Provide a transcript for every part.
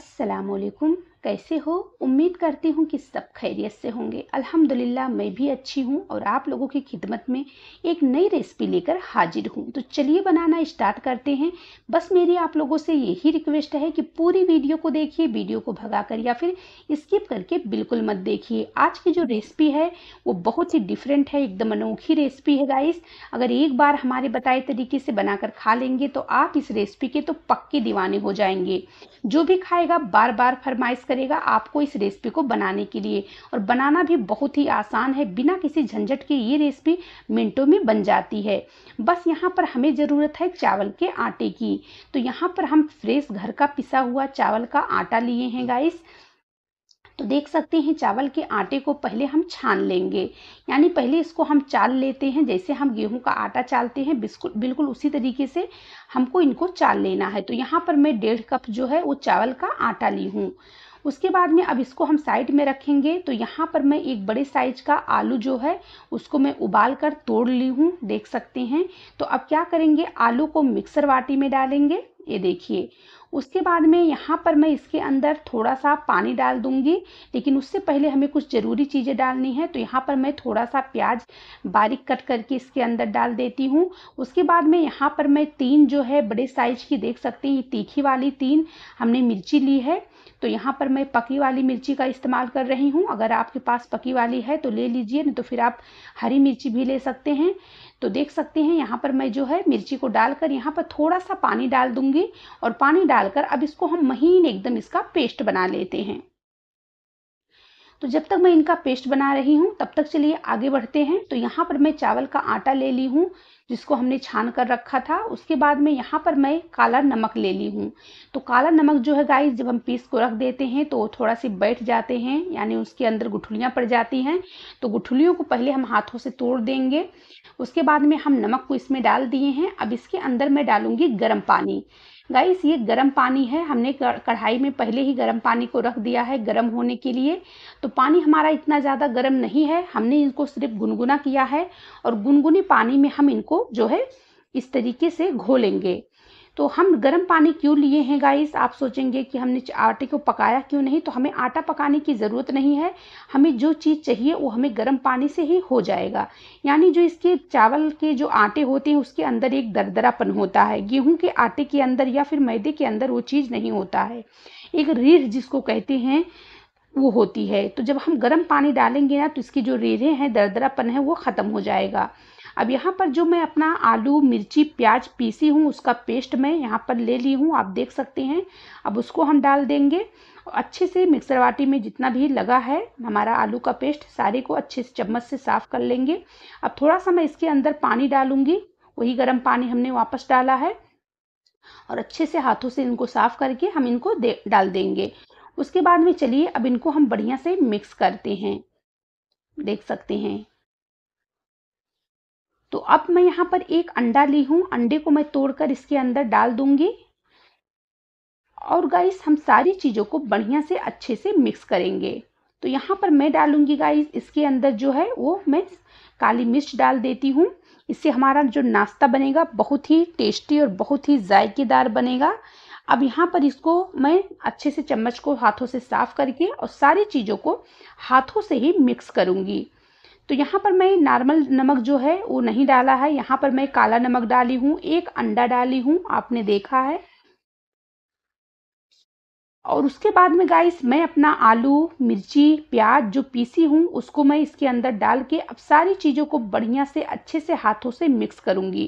السلام عليكم कैसे हो उम्मीद करती हूँ कि सब खैरियत से होंगे अल्हम्दुलिल्लाह मैं भी अच्छी हूँ और आप लोगों की खिदमत में एक नई रेसिपी लेकर हाजिर हूँ तो चलिए बनाना स्टार्ट करते हैं बस मेरी आप लोगों से यही रिक्वेस्ट है कि पूरी वीडियो को देखिए वीडियो को भगा कर या फिर स्किप करके बिल्कुल मत देखिए आज की जो रेसिपी है वो बहुत ही डिफरेंट है एकदम अनोखी रेसिपी है गाइस अगर एक बार हमारे बताए तरीके से बनाकर खा लेंगे तो आप इस रेसिपी के तो पक्के दीवाने हो जाएंगे जो भी खाएगा बार बार फरमाइश करेगा आपको इस रेसिपी को बनाने के लिए और बनाना भी बहुत ही आसान है बिना किसी झंझट के ये रेसिपी मिनटों में बन जाती है बस यहाँ पर हमें ज़रूरत है चावल के आटे की तो यहाँ पर हम फ्रेश घर का पिसा हुआ चावल का आटा लिए हैं गाइस तो देख सकते हैं चावल के आटे को पहले हम छान लेंगे यानी पहले इसको हम चाल लेते हैं जैसे हम गेहूं का आटा चालते हैं बिल्कुल बिल्कुल उसी तरीके से हमको इनको चाल लेना है तो यहाँ पर मैं डेढ़ कप जो है वो चावल का आटा ली हूँ उसके बाद में अब इसको हम साइड में रखेंगे तो यहाँ पर मैं एक बड़े साइज का आलू जो है उसको मैं उबाल कर तोड़ ली हूँ देख सकते हैं तो अब क्या करेंगे आलू को मिक्सर वाटी में डालेंगे ये देखिए उसके बाद में यहाँ पर मैं इसके अंदर थोड़ा सा पानी डाल दूंगी लेकिन उससे पहले हमें कुछ ज़रूरी चीज़ें डालनी है तो यहाँ पर मैं थोड़ा सा प्याज बारीक कट करके इसके अंदर डाल देती हूँ उसके बाद में यहाँ पर मैं तीन जो है बड़े साइज की देख सकते हैं ये तीखी वाली तीन हमने मिर्ची ली है तो यहाँ पर मैं पकी वाली मिर्ची का इस्तेमाल कर रही हूँ अगर आपके पास पकी वाली है तो ले लीजिए नहीं तो फिर आप हरी मिर्ची भी ले सकते हैं तो देख सकते हैं यहाँ पर मैं जो है मिर्ची को डालकर यहाँ पर थोड़ा सा पानी डाल दूंगी और पानी डालकर अब इसको हम महीन एकदम इसका पेस्ट बना लेते हैं तो जब तक मैं इनका पेस्ट बना रही हूँ तब तक चलिए आगे बढ़ते हैं तो यहाँ पर मैं चावल का आटा ले ली हूँ जिसको हमने छान कर रखा था उसके बाद में यहाँ पर मैं काला नमक ले ली हूँ तो काला नमक जो है गाइस जब हम पीस को रख देते हैं तो थोड़ा सी बैठ जाते हैं यानी उसके अंदर गुठलियाँ पड़ जाती हैं तो गुठलियों को पहले हम हाथों से तोड़ देंगे उसके बाद में हम नमक को इसमें डाल दिए हैं अब इसके अंदर मैं डालूँगी गर्म पानी गाइस ये गर्म पानी है हमने कढ़ाई में पहले ही गर्म पानी को रख दिया है गर्म होने के लिए तो पानी हमारा इतना ज़्यादा गर्म नहीं है हमने इनको सिर्फ गुनगुना किया है और गुनगुने पानी में हम इनको जो है इस तरीके से घोलेंगे तो हम गर्म पानी क्यों लिए हैं गाइस आप सोचेंगे कि हमने आटे को पकाया क्यों नहीं तो हमें आटा पकाने की ज़रूरत नहीं है हमें जो चीज़ चाहिए वो हमें गर्म पानी से ही हो जाएगा यानी जो इसके चावल के जो आटे होते हैं उसके अंदर एक दरदरापन होता है गेहूँ के आटे के अंदर या फिर मैदे के अंदर वो चीज़ नहीं होता है एक रीढ़ जिसको कहते हैं वो होती है तो जब हम गर्म पानी डालेंगे ना तो इसकी जो रीढ़ें हैं दरदरापन है वो ख़त्म हो जाएगा अब यहाँ पर जो मैं अपना आलू मिर्ची प्याज पीसी हूँ उसका पेस्ट मैं यहाँ पर ले ली हूँ आप देख सकते हैं अब उसको हम डाल देंगे अच्छे से मिक्सर वाटी में जितना भी लगा है हमारा आलू का पेस्ट सारे को अच्छे से चम्मच से साफ़ कर लेंगे अब थोड़ा सा मैं इसके अंदर पानी डालूंगी वही गर्म पानी हमने वापस डाला है और अच्छे से हाथों से इनको साफ़ करके हम इनको दे, डाल देंगे उसके बाद में चलिए अब इनको हम बढ़िया से मिक्स करते हैं देख सकते हैं तो अब मैं यहाँ पर एक अंडा ली हूँ अंडे को मैं तोड़कर इसके अंदर डाल दूंगी और गाइस हम सारी चीज़ों को बढ़िया से अच्छे से मिक्स करेंगे तो यहाँ पर मैं डालूंगी गाइस इसके अंदर जो है वो मैं काली मिर्च डाल देती हूँ इससे हमारा जो नाश्ता बनेगा बहुत ही टेस्टी और बहुत ही जायकेदार बनेगा अब यहाँ पर इसको मैं अच्छे से चम्मच को हाथों से साफ़ करके और सारी चीज़ों को हाथों से ही मिक्स करूँगी तो यहाँ पर मैं नॉर्मल नमक जो है वो नहीं डाला है यहाँ पर मैं काला नमक डाली हूँ एक अंडा डाली हूँ आपने देखा है और उसके बाद में गाइस मैं अपना आलू मिर्ची प्याज जो पीसी हूँ उसको मैं इसके अंदर डाल के अब सारी चीज़ों को बढ़िया से अच्छे से हाथों से मिक्स करूँगी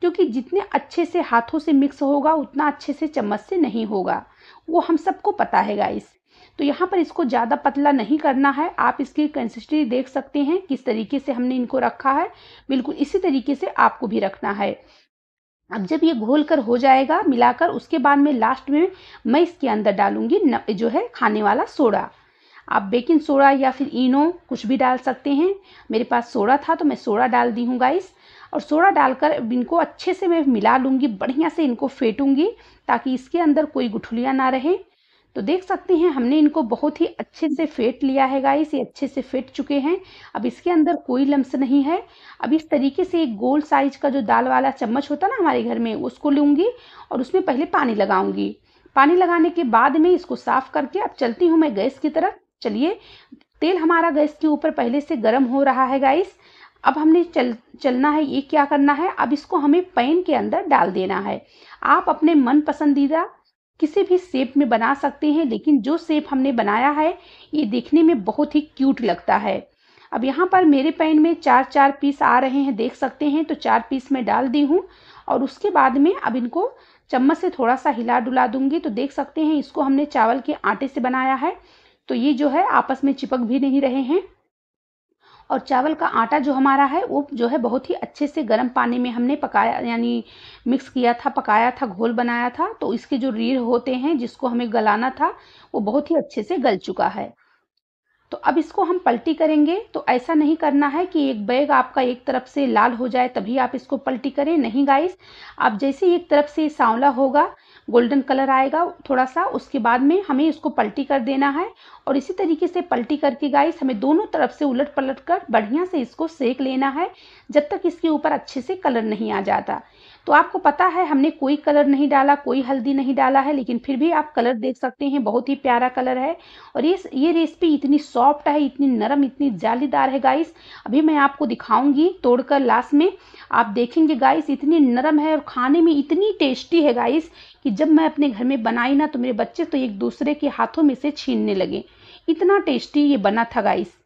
क्योंकि जितने अच्छे से हाथों से मिक्स होगा उतना अच्छे से चम्मच से नहीं होगा वो हम सबको पता है गाइस तो यहाँ पर इसको ज़्यादा पतला नहीं करना है आप इसकी कंसिस्टेंसी देख सकते हैं किस तरीके से हमने इनको रखा है बिल्कुल इसी तरीके से आपको भी रखना है अब जब ये घोल कर हो जाएगा मिलाकर उसके बाद में लास्ट में मैं इसके अंदर डालूंगी न, जो है खाने वाला सोडा आप बेकिंग सोडा या फिर इनो कुछ भी डाल सकते हैं मेरे पास सोडा था तो मैं सोडा डाल दी हूँ गाइस और सोडा डालकर इनको अच्छे से मैं मिला लूँगी बढ़िया से इनको फेंटूँगी ताकि इसके अंदर कोई गुठलियाँ ना रहें तो देख सकते हैं हमने इनको बहुत ही अच्छे से फेंट लिया है गाइस ये अच्छे से फेंट चुके हैं अब इसके अंदर कोई लम्स नहीं है अब इस तरीके से एक गोल साइज का जो दाल वाला चम्मच होता ना हमारे घर में उसको लूँगी और उसमें पहले पानी लगाऊँगी पानी लगाने के बाद में इसको साफ़ करके अब चलती हूँ मैं गैस की तरफ चलिए तेल हमारा गैस के ऊपर पहले से गर्म हो रहा है गाइस अब हमने चल चलना है ये क्या करना है अब इसको हमें पैन के अंदर डाल देना है आप अपने मन पसंदीदा किसी भी शेप में बना सकते हैं लेकिन जो शेप हमने बनाया है ये देखने में बहुत ही क्यूट लगता है अब यहाँ पर मेरे पैन में चार चार पीस आ रहे हैं देख सकते हैं तो चार पीस मैं डाल दी हूँ और उसके बाद में अब इनको चम्मच से थोड़ा सा हिला डुला दूंगी तो देख सकते हैं इसको हमने चावल के आटे से बनाया है तो ये जो है आपस में चिपक भी नहीं रहे हैं और चावल का आटा जो हमारा है वो जो है बहुत ही अच्छे से गर्म पानी में हमने पकाया यानी मिक्स किया था पकाया था घोल बनाया था तो इसके जो रीढ़ होते हैं जिसको हमें गलाना था वो बहुत ही अच्छे से गल चुका है तो अब इसको हम पलटी करेंगे तो ऐसा नहीं करना है कि एक बैग आपका एक तरफ से लाल हो जाए तभी आप इसको पलटी करें नहीं गाइस आप जैसे एक तरफ से सांवला होगा गोल्डन कलर आएगा थोड़ा सा उसके बाद में हमें इसको पलटी कर देना है और इसी तरीके से पलटी करके गाइस हमें दोनों तरफ से उलट पलट कर बढ़िया से इसको सेक लेना है जब तक इसके ऊपर अच्छे से कलर नहीं आ जाता तो आपको पता है हमने कोई कलर नहीं डाला कोई हल्दी नहीं डाला है लेकिन फिर भी आप कलर देख सकते हैं बहुत ही प्यारा कलर है और ये ये रेसिपी इतनी सॉफ्ट है इतनी नरम इतनी जालीदार है गाइस अभी मैं आपको दिखाऊंगी तोड़कर लास्ट में आप देखेंगे गाइस इतनी नरम है और खाने में इतनी टेस्टी है गाइस कि जब मैं अपने घर में बनाई ना तो मेरे बच्चे तो एक दूसरे के हाथों में से छीनने लगे इतना टेस्टी ये बना था गाइस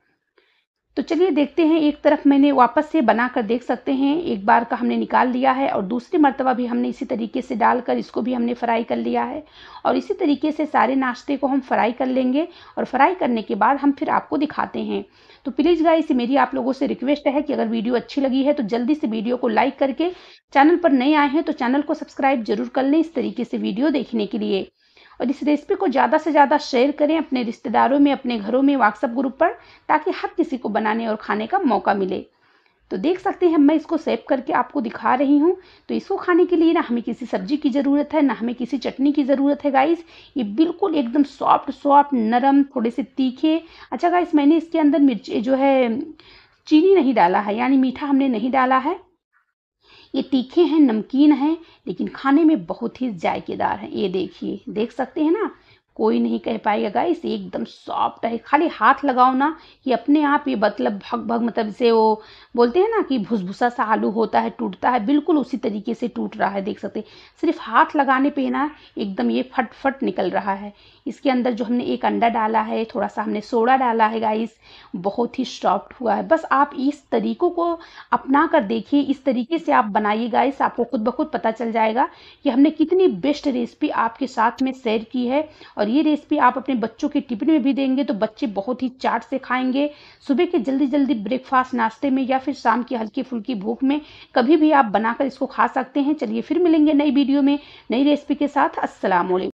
तो चलिए देखते हैं एक तरफ मैंने वापस से बना कर देख सकते हैं एक बार का हमने निकाल लिया है और दूसरी मरतबा भी हमने इसी तरीके से डालकर इसको भी हमने फ्राई कर लिया है और इसी तरीके से सारे नाश्ते को हम फ्राई कर लेंगे और फ्राई करने के बाद हम फिर आपको दिखाते हैं तो प्लीज़ गाइस मेरी आप लोगों से रिक्वेस्ट है कि अगर वीडियो अच्छी लगी है तो जल्दी से वीडियो को लाइक करके चैनल पर नए आए हैं तो चैनल को सब्सक्राइब जरूर कर लें इस तरीके से वीडियो देखने के लिए और इस रेसिपी को ज़्यादा से ज़्यादा शेयर करें अपने रिश्तेदारों में अपने घरों में व्हाट्सअप ग्रुप पर ताकि हर किसी को बनाने और खाने का मौका मिले तो देख सकते हैं मैं इसको सेव करके आपको दिखा रही हूँ तो इसको खाने के लिए ना हमें किसी सब्जी की ज़रूरत है ना हमें किसी चटनी की ज़रूरत है गाइस ये बिल्कुल एकदम सॉफ्ट सॉफ्ट नरम थोड़े से तीखे अच्छा गाइस मैंने इसके अंदर मिर्च जो है चीनी नहीं डाला है यानी मीठा हमने नहीं डाला है ये तीखे हैं नमकीन हैं लेकिन खाने में बहुत ही जायकेदार हैं ये देखिए देख सकते हैं ना कोई नहीं कह पाएगा गाइस एकदम सॉफ्ट है खाली हाथ लगाओ ना कि अपने आप ये मतलब भग भग मतलब से वो बोलते हैं ना कि भुसभुसा सा आलू होता है टूटता है बिल्कुल उसी तरीके से टूट रहा है देख सकते हैं सिर्फ हाथ लगाने पे ना एकदम ये फट निकल रहा है इसके अंदर जो हमने एक अंडा डाला है थोड़ा सा हमने सोडा डाला है गाइस बहुत ही सॉफ्ट हुआ है बस आप इस तरीक़ों को अपना कर देखिए इस तरीके से आप बनाइए गाइस आपको खुद ब खुद पता चल जाएगा कि हमने कितनी बेस्ट रेसिपी आपके साथ में शेयर की है और और ये रेसिपी आप अपने बच्चों के टिफिन में भी देंगे तो बच्चे बहुत ही चाट से खाएंगे सुबह के जल्दी जल्दी ब्रेकफास्ट नाश्ते में या फिर शाम की हल्की फुल्की भूख में कभी भी आप बनाकर इसको खा सकते हैं चलिए फिर मिलेंगे नई वीडियो में नई रेसिपी के साथ असलम